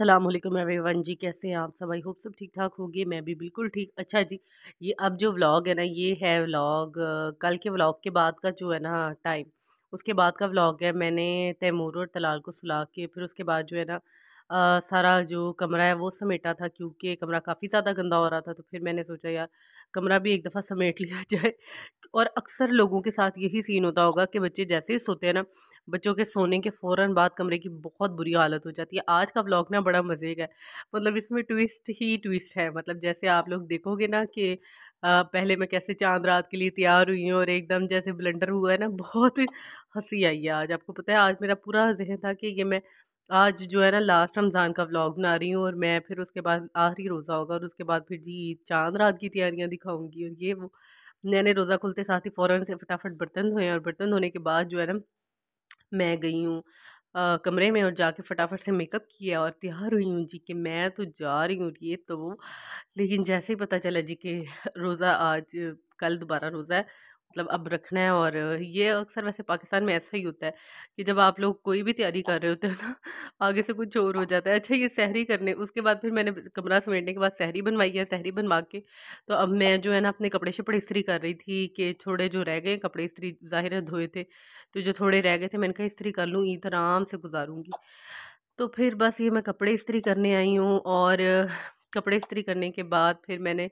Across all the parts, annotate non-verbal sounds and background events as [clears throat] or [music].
Aslam everyone जी कैसे हैं आप सब आई होप सब ठीक ठाक होगी मैं भी बिल्कुल ठीक अच्छा जी ये अब जो व्लॉग है ना ये है व्लॉग कल के व्लॉग के बाद का जो है ना टाइम उसके बाद का व्लॉग है मैंने तैमूर और तलाल को सुला के फिर उसके बाद जो है ना आ, सारा जो कमरा है वो समेटा था क्योंकि कमरा काफ़ी ज़्यादा गंदा हो रहा था तो फिर मैंने सोचा यार कमरा भी एक दफ़ा समेट लिया [laughs] जाए और अक्सर लोगों के साथ यही सीन होता होगा कि बच्चे जैसे ही सोते हैं ना बच्चों के सोने के फ़ौर बाद कमरे की बहुत बुरी हालत हो जाती है आज का व्लॉग ना बड़ा मज़े का है मतलब इसमें ट्विस्ट ही ट्विस्ट है मतलब जैसे आप लोग देखोगे ना कि पहले मैं कैसे चांद रात के लिए तैयार हुई हूँ और एकदम जैसे ब्लेंडर हुआ है ना बहुत हंसी आई है आज आपको पता है आज मेरा पूरा जहन था कि ये मैं आज जो है ना लास्ट रमज़ान का व्लॉग बना रही हूँ और मैं फिर उसके बाद आखिरी रोज़ा होगा और उसके बाद फिर जी चांद रात की तैयारियाँ दिखाऊंगी और ये वो मैंने रोज़ा खुलते साथ ही फ़ौर से फटाफट बर्तन धोए और बर्तन धोने के बाद जो है ना मैं गई हूँ कमरे में और जाके फटाफट से मेकअप किया और तैयार हुई हूँ जी कि मैं तो जा रही हूँ ये तो लेकिन जैसे ही पता चला जी कि रोज़ा आज कल दोबारा रोज़ा है मतलब अब रखना है और ये अक्सर वैसे पाकिस्तान में ऐसा ही होता है कि जब आप लोग कोई भी तैयारी कर रहे होते हो ना आगे से कुछ और हो हाँ। जाता है अच्छा ये सहरी करने उसके बाद फिर मैंने कमरा समेटने के बाद सहरी बनवाई है सहरी बनवा के तो अब मैं जो है ना अपने कपड़े शपड़े इस्त्री कर रही थी कि थोड़े जो रह गए कपड़े इस्त्री ज़ाहिर धोए थे तो जो थोड़े रह गए थे मैंने कहा इस्त्री कर लूँ ईद आराम से गुजारूँगी तो फिर बस ये मैं कपड़े इस्त्री करने आई हूँ और कपड़े इस्त्री करने के बाद फिर मैंने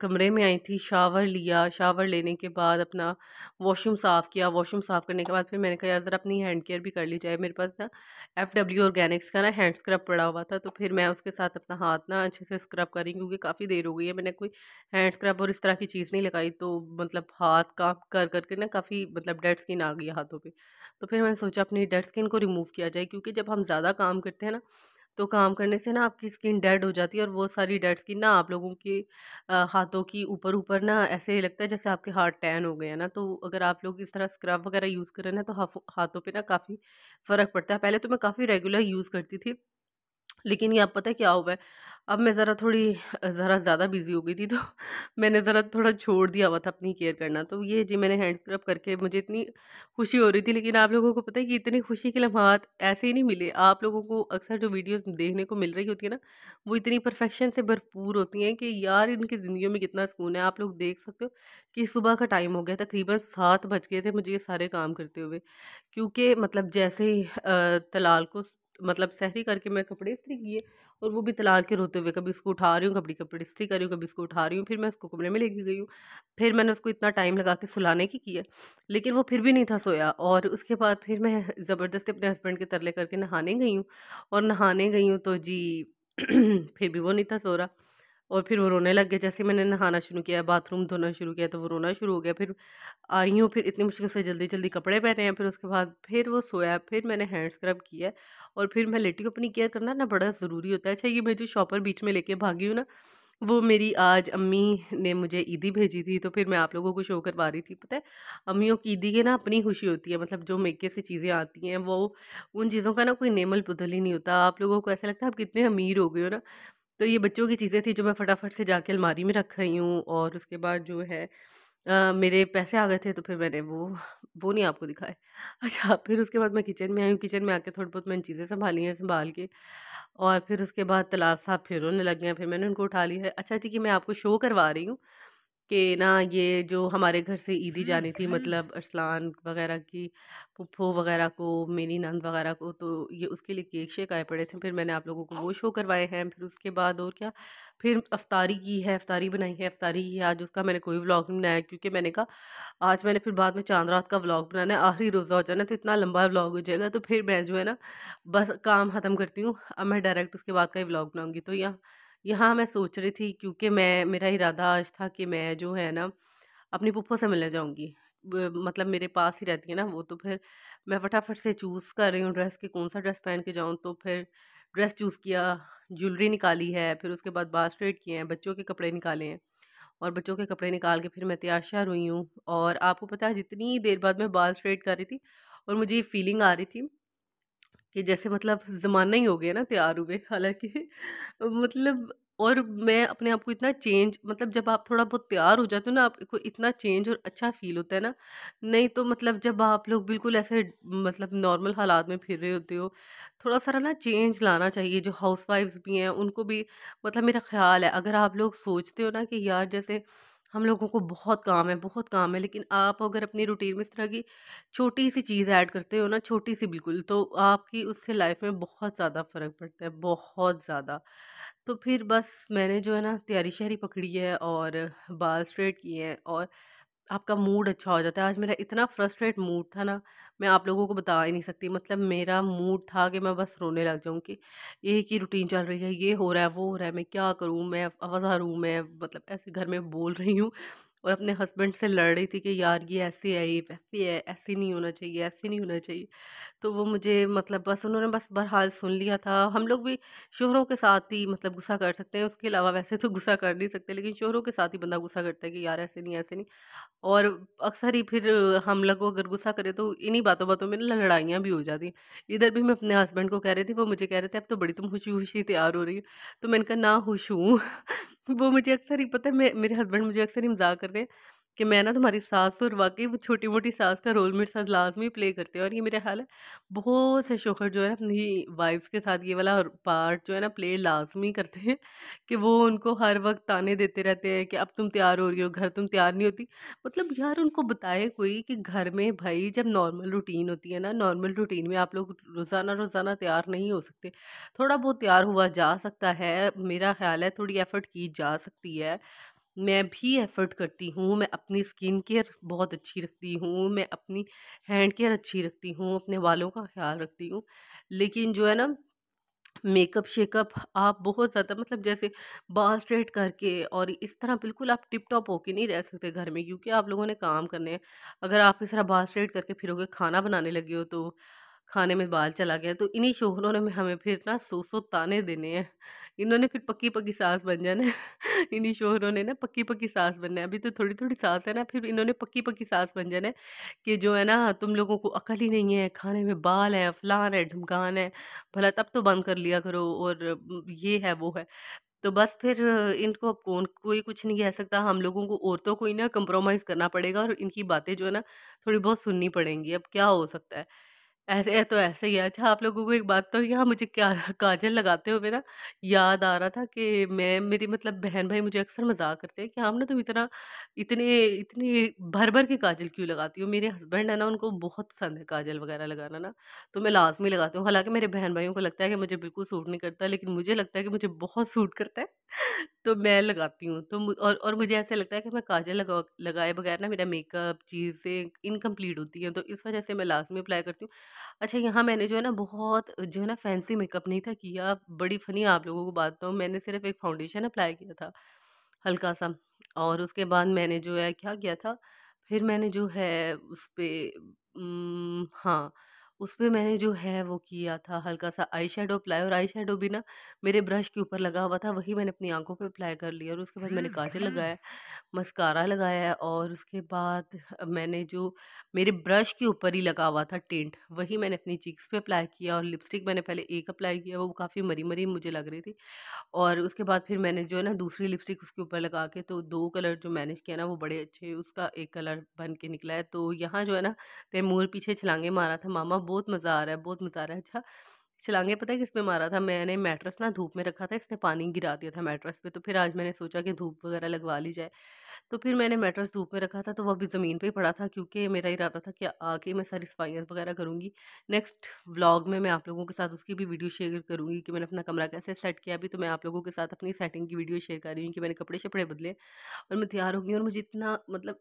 कमरे में आई थी शावर लिया शावर लेने के बाद अपना वॉशरूम साफ़ किया वॉशरूम साफ़ करने के बाद फिर मैंने कहा यार ज़रा अपनी हैंड केयर भी कर ली जाए मेरे पास ना एफ़ डब्ल्यू ऑर्गेनिक्स का ना हैंड स्क्रब पड़ा हुआ था तो फिर मैं उसके साथ अपना हाथ ना अच्छे से स्क्रब करी क्योंकि काफ़ी देर हो गई है मैंने कोई हैंड स्क्रब और इस तरह की चीज़ नहीं लगाई तो मतलब हाथ काम कर करके ना काफ़ी मतलब डेड स्किन आ गई हाथों पर तो फिर मैंने सोचा अपनी डेड स्किन को रिमूव किया जाए क्योंकि जब हम ज़्यादा काम करते हैं ना तो काम करने से ना आपकी स्किन डेड हो जाती है और वो सारी डेड स्किन ना आप लोगों के हाथों की ऊपर ऊपर ना ऐसे लगता है जैसे आपके हाथ टैन हो गए हैं ना तो अगर आप लोग इस तरह स्क्रब वगैरह यूज़ करें ना तो हाथों पर ना काफ़ी फ़र्क पड़ता है पहले तो मैं काफ़ी रेगुलर यूज़ करती थी लेकिन यहाँ पता क्या हुआ है अब मैं ज़रा थोड़ी ज़रा ज़्यादा बिज़ी हो गई थी तो [laughs] मैंने ज़रा थोड़ा छोड़ दिया हुआ था अपनी केयर करना तो ये जी मैंने हैंड स्क्रब करके मुझे इतनी खुशी हो रही थी लेकिन आप लोगों को पता है कि इतनी खुशी के लम्हात ऐसे ही नहीं मिले आप लोगों को अक्सर जो वीडियोस देखने को मिल रही होती है ना वो इतनी परफेक्शन से भरपूर होती हैं कि यार इनकी ज़िंदगी में कितना सुकून है आप लोग देख सकते हो कि सुबह का टाइम हो गया तकरीबन सात बज गए थे मुझे ये सारे काम करते हुए क्योंकि मतलब जैसे ही तलाल को मतलब सहरी करके मैं कपड़े इस्त्री किए और वो भी तलाल के रोते हुए कभी इसको उठा रही हूँ कभी कपड़े इस्त्री कर रही हूँ कभी इसको उठा रही हूँ फिर मैं उसको कमरे में लेके गई हूँ फिर मैंने उसको इतना टाइम लगा के सुलाने की किया लेकिन वो फिर भी नहीं था सोया और उसके बाद फिर मैं ज़बरदस्ती अपने हस्बैंड के तरले करके नहाने गई हूँ और नहाने गई हूँ तो जी [clears throat] फिर भी वो नहीं था सो रहा और फिर वो रोने लग गया जैसे मैंने नहाना शुरू किया बाथरूम धोना शुरू किया तो वो रोना शुरू हो गया फिर आई हूँ फिर इतनी मुश्किल से जल्दी जल्दी कपड़े पहने हैं फिर उसके बाद फिर वो सोया फिर मैंने हैंड स्क्रब किया और फिर मैं लेटी को अपनी केयर करना ना बड़ा ज़रूरी होता है अच्छा ये मैं जो शॉपर बीच में लेके भागी हूँ ना वो मेरी आज अम्मी ने मुझे ईदी भेजी थी तो फिर मैं आप लोगों को शो करवा रही थी पता है अम्मियों की ईदी के ना अपनी खुशी होती है मतलब जो मेके से चीज़ें आती हैं वो उन चीज़ों का ना कोई नेमल पुदल ही नहीं होता आप लोगों को ऐसा लगता है आप कितने अमीर हो गए हो ना तो ये बच्चों की चीज़ें थी जो मैं फटाफट से जाके अलमारी में रख रही हूँ और उसके बाद जो है आ, मेरे पैसे आ गए थे तो फिर मैंने वो वो नहीं आपको दिखाए अच्छा फिर उसके बाद मैं किचन में आई हूँ किचन में आके थोड़ी बहुत मैंने चीज़ें संभाली हैं संभाल के और फिर उसके बाद तलाब साहब फिर रोने लग गए फिर मैंने उनको उठा लिया है अच्छा जी कि मैं आपको शो करवा रही हूँ कि ना ये जो हमारे घर से ईदी हाँ, जानी थी हाँ। मतलब अरसलान वगैरह की पुप्पो वगैरह को मेरी नंद वगैरह को तो ये उसके लिए केक शेक आए पड़े थे फिर मैंने आप लोगों को वो शो करवाए हैं फिर उसके बाद और क्या फिर अफ्तारी की है अफ्तारी बनाई है अफ्तारी की आज उसका मैंने कोई व्लॉग नहीं बनाया क्योंकि मैंने कहा आज मैंने फिर बाद में चांद रात का व्लॉग बनाना है आखिरी रोज़ा हो जाना तो इतना लंबा व्लॉग हो जाएगा तो फिर मैं जो है ना बस काम ख़त्म करती हूँ अब मैं डायरेक्ट उसके बाद का ही व्लॉग बनाऊँगी तो यहाँ यहाँ मैं सोच रही थी क्योंकि मैं मेरा इरादा आज था कि मैं जो है ना अपनी पुप्पो से मिलने जाऊँगी मतलब मेरे पास ही रहती है ना वो तो फिर मैं फटाफट से चूज़ कर रही हूँ ड्रेस के कौन सा ड्रेस पहन के जाऊँ तो फिर ड्रेस चूज़ किया ज्वेलरी निकाली है फिर उसके बाद स्ट्रेट किए हैं बच्चों के कपड़े निकाले हैं और बच्चों के कपड़े निकाल के फिर मैं तैयार श्यार हुई हूँ और आपको पता है जितनी देर बाद मैं बाल स्ट्रेट कर रही थी और मुझे ये फीलिंग आ रही थी कि जैसे मतलब ज़माना ही हो गया ना तैयार हुए हालांकि मतलब और मैं अपने आप को इतना चेंज मतलब जब आप थोड़ा बहुत तैयार हो जाते हो ना आपको इतना चेंज और अच्छा फील होता है ना नहीं तो मतलब जब आप लोग बिल्कुल ऐसे मतलब नॉर्मल हालात में फिर रहे होते हो थोड़ा सारा ना चेंज लाना चाहिए जो हाउस भी हैं उनको भी मतलब मेरा ख्याल है अगर आप लोग सोचते हो ना कि यार जैसे हम लोगों को बहुत काम है बहुत काम है लेकिन आप अगर अपनी रूटीन में इस तरह की छोटी सी चीज़ ऐड करते हो ना छोटी सी बिल्कुल तो आपकी उससे लाइफ में बहुत ज़्यादा फ़र्क पड़ता है बहुत ज़्यादा तो फिर बस मैंने जो है ना तैयारी शहरी पकड़ी है और बाल स्ट्रेट किए हैं और आपका मूड अच्छा हो जाता है आज मेरा इतना फ्रस्ट्रेट मूड था ना मैं आप लोगों को बता ही नहीं सकती मतलब मेरा मूड था कि मैं बस रोने लग जाऊँ कि ये की रूटीन चल रही है ये हो रहा है वो हो रहा है मैं क्या करूँ मैं आवाज़ आ रूँ मैं मतलब ऐसे घर में बोल रही हूँ और अपने हस्बैंड से लड़ रही थी कि यार ये ऐसी है ये वैसी है ऐसी नहीं होना चाहिए ऐसे नहीं होना चाहिए तो वो मुझे मतलब बस उन्होंने बस बहरहाल सुन लिया था हम लोग भी शोहरों के साथ ही मतलब गुस्सा कर सकते हैं उसके अलावा वैसे तो गुस्सा कर नहीं सकते लेकिन शोहरों के साथ ही बंदा गुस्सा करता है कि यार ऐसे नहीं ऐसे नहीं और अक्सर ही फिर हम लोग अगर गुस्सा करें तो इन्हीं बातों बातों में लड़ाइयाँ भी हो जाती इधर भी मैं अपने हस्बैंड को कह रही थी वो मुझे कह रहे थे अब तो बड़ी तुम तो खुशी खुशी तैयार हो रही हो तो मैंने कहा ना खुश हूँ वो मुझे अक्सर ही पता है मेरे हस्बैंड मुझे अक्सर ही मजाक करते हैं कि मैं ना तुम्हारी सास और वाकई वो छोटी मोटी सास का रोल मेरे साथ लाजमी प्ले करते हैं और ये मेरा ख्याल है बहुत से शोहर जो है ना अपनी वाइफ्स के साथ ये वाला पार्ट जो है ना प्ले लाजमी करते हैं कि वो उनको हर वक्त ताने देते रहते हैं कि अब तुम तैयार हो रही हो घर तुम तैयार नहीं होती मतलब यार उनको बताए कोई कि घर में भाई जब नॉर्मल रूटीन होती है ना नॉर्मल रूटीन में आप लोग रोज़ाना रोज़ाना तैयार नहीं हो सकते थोड़ा बहुत तैयार हुआ जा सकता है मेरा ख्याल है थोड़ी एफ़र्ट की जा सकती है मैं भी एफ़र्ट करती हूँ मैं अपनी स्किन केयर बहुत अच्छी रखती हूँ मैं अपनी हैंड केयर अच्छी रखती हूँ अपने बालों का ख्याल रखती हूँ लेकिन जो है ना मेकअप शेकअप आप बहुत ज़्यादा मतलब जैसे बाल स्ट्रेट करके और इस तरह बिल्कुल आप टिप टॉप होके नहीं रह सकते घर में क्योंकि आप लोगों ने काम करने हैं अगर आप इस तरह बाल स्ट्रेट करके फिरोगे खाना बनाने लगे हो तो खाने में बाल चला गया तो इन्हीं शोहरों ने हमें फिर ना सो सो ताने देने हैं इन्होंने फिर पक्की पक्की सास बन जाना है [laughs] इन्हीं शोहरों ने ना पक्की पक्की सास बनना है अभी तो थोड़ी थोड़ी सास है ना फिर इन्होंने पक्की पक्की सास बन जाना है कि जो है ना तुम लोगों को अकल ही नहीं है खाने में बाल है फलान है ढमकान है भला तब तो बंद कर लिया करो और ये है वो है तो बस फिर इनको अब कौन कोई कुछ नहीं कह सकता हम लोगों को औरतों को ही ना कंप्रोमाइज़ करना पड़ेगा और इनकी बातें जो है ना थोड़ी बहुत सुननी पड़ेंगी अब क्या हो सकता है ऐसे तो ऐसे ही है। अच्छा आप लोगों को एक बात तो यहाँ मुझे क्या [laughs] काजल लगाते हुए ना याद आ रहा था कि मैं मेरी मतलब बहन भाई मुझे अक्सर मजाक करते हैं कि हम ना तुम इतना इतने इतने भर भर के काजल क्यों लगाती हो मेरे हस्बैंड है ना उनको बहुत पसंद है काजल वगैरह लगाना ना तो मैं लाजमी लगाती हूँ हालाँकि मेरे बहन भाइयों को लगता है कि मुझे बिल्कुल सूट नहीं करता लेकिन मुझे लगता है कि मुझे बहुत सूट करता है [laughs] तो मैं लगाती हूँ तो और और मुझे ऐसा लगता है कि मैं काजल लगा लगाए बगैर ना मेरा मेकअप चीज़ें इनकम्प्लीट होती हैं तो इस वजह से मैं लाजमी अप्लाई करती हूँ अच्छा यहाँ मैंने जो है ना बहुत जो है ना फैंसी मेकअप नहीं था किया बड़ी फ़नी आप लोगों को बात बताऊँ मैंने सिर्फ एक फाउंडेशन अप्लाई किया था हल्का सा और उसके बाद मैंने जो है क्या किया था फिर मैंने जो है उस पर हाँ उस पर मैंने जो है वो किया था हल्का सा आई शेडो अप्लाई और आई शेडो भी ना मेरे ब्रश के ऊपर लगा हुआ था वही मैंने अपनी आंखों पे अप्लाई कर लिया और उसके बाद मैंने काजल लगाया मस्कारा लगाया और उसके बाद मैंने जो मेरे ब्रश के ऊपर ही लगा हुआ था टेंट वही मैंने अपनी चिक्स पे अप्लाई किया और लिपस्टिक मैंने पहले एक अप्लाई किया वो काफ़ी मरी मरी मुझे लग रही थी और उसके बाद फिर मैंने जो है ना दूसरी लिपस्टिक उसके ऊपर लगा के तो दो कलर जो मैनेज किया ना वो बड़े अच्छे उसका एक कलर बन के निकला है तो यहाँ जो है ना तैमूर पीछे छलांगे मारा था मामा बहुत मज़ा आ रहा है बहुत मज़ा आ रहा है अच्छा छलांगे पता है किस पे मारा था मैंने मैट्रेस ना धूप में रखा था इसने पानी गिरा दिया था मैट्रेस पे तो फिर आज मैंने सोचा कि धूप वगैरह लगवा ली जाए तो फिर मैंने मैट्रेस धूप में रखा था तो वह भी ज़मीन पे ही पड़ा था क्योंकि मेरा इरादा था कि आके मैं सारी सफाइयाँ वगैरह करूँगी नेक्स्ट व्लॉग में मैं आप लोगों के साथ उसकी भी वीडियो शेयर करूँगी कि मैंने अपना कमरा कैसे सेट किया अभी तो मैं आप लोगों के साथ अपनी सेटिंग की वीडियो शेयर कर रही हूँ कि मैंने कपड़े शपड़े बदले और मैं तैयार हो गई और मुझे इतना मतलब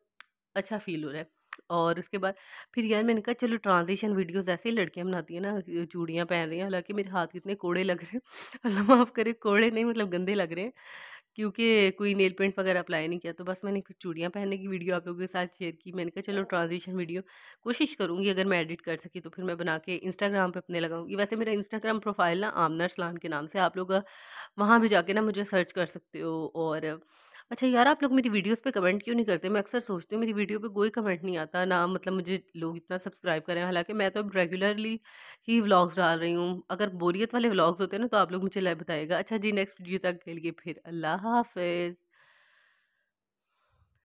अच्छा फील हो रहा है और उसके बाद फिर यार मैंने कहा चलो ट्रांजिशन वीडियोस ऐसे ही लड़कियाँ बनाती हैं ना चूड़ियाँ पहन रही हैं हालांकि मेरे हाथ कितने कोड़े लग रहे हैं [laughs] अल्लाह माफ़ करे कोड़े नहीं मतलब गंदे लग रहे हैं क्योंकि कोई नेल पेंट वगैरह अप्लाई नहीं किया तो बस मैंने कुछ चूड़ियाँ पहनने की वीडियो आप लोगों के साथ शेयर की मैंने कहा चलो ट्रांजिशन वीडियो कोशिश करूँगी अगर मैं एडिट कर सकी तो फिर मैं बना के इंस्टाग्राम पे अपने लगाऊंगी वैसे मेरा इंस्टाग्राम प्रोफाइल ना आमना सलान के नाम से आप लोग वहाँ भी जाके ना मुझे सर्च कर सकते हो और अच्छा यार आप लोग मेरी वीडियोस पे कमेंट क्यों नहीं करते मैं अक्सर सोचती हूँ मेरी वीडियो पे कोई कमेंट नहीं आता ना मतलब मुझे लोग इतना सब्सक्राइब करें हालांकि मैं तो अब रेगुलरली ही व्लॉग्स डाल रही हूँ अगर बोरियत वाले व्लॉग्स होते हैं ना तो आप लोग मुझे लाइव बताएगा अच्छा जी नेक्स्ट वीडियो तक के लिए फिर अल्लाह हाफिज़